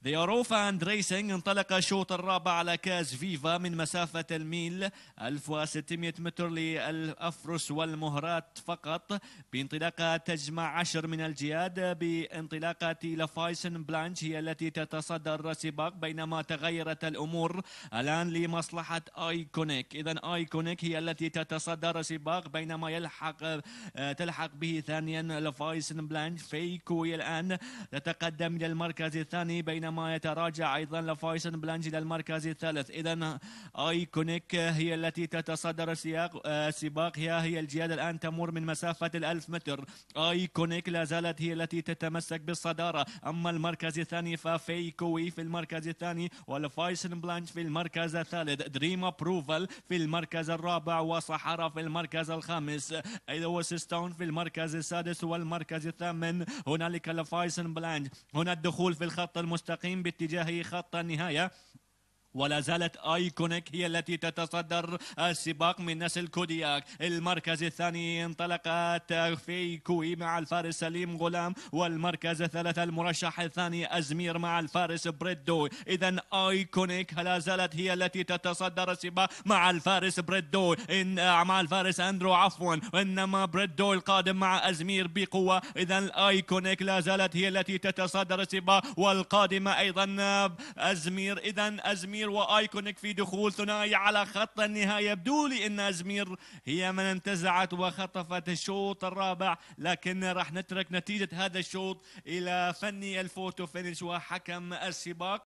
The Arofa اند Racing انطلق الشوط الرابع على كاز فيفا من مسافة الميل 1600 متر للأفرس والمهرات فقط بانطلاقة تجمع عشر من الجياد بانطلاقة لافايسن بلانش هي التي تتصدر السباق بينما تغيرت الأمور الآن لمصلحة ايكونيك إذا ايكونيك هي التي تتصدر السباق بينما يلحق تلحق به ثانيا لافايسن بلانش فيكو الآن تتقدم إلى المركز الثاني بينما يتراجع أيضا لفايسن بلانج إلى المركز الثالث إذا ايكونيك هي التي تتصدر سياق آه، سباق هي هي الجياد الآن تمر من مسافة الألف متر ايكونيك لا زالت هي التي تتمسك بالصدارة أما المركز الثاني ففيكوي في المركز الثاني ولفايسن بلانج في المركز الثالث دريم أبروفل في المركز الرابع وصحارى في المركز الخامس أيضا وسيستون في المركز السادس والمركز الثامن هنالك لفايسن بلانج هنا الدخول في الخط المستقبل المستقيم باتجاه خط النهايه ولا زالت ايكونيك هي التي تتصدر السباق من نسل كودياك المركز الثاني انطلقت في كوي مع الفارس سليم غلام والمركز الثالث المرشح الثاني ازمير مع الفارس بريدو اذا ايكونيك لا زالت هي التي تتصدر السباق مع الفارس بريدو ان مع الفارس اندرو عفوا انما بريدو القادم مع ازمير بقوه اذا ايكونيك لا زالت هي التي تتصدر السباق والقادمه ايضا ازمير اذا ازمير ازمير وايكونيك في دخول ثنائي على خط النهايه يبدو لي ان ازمير هي من انتزعت وخطفت الشوط الرابع لكن راح نترك نتيجه هذا الشوط الى فني الفوتو فينش وحكم السباق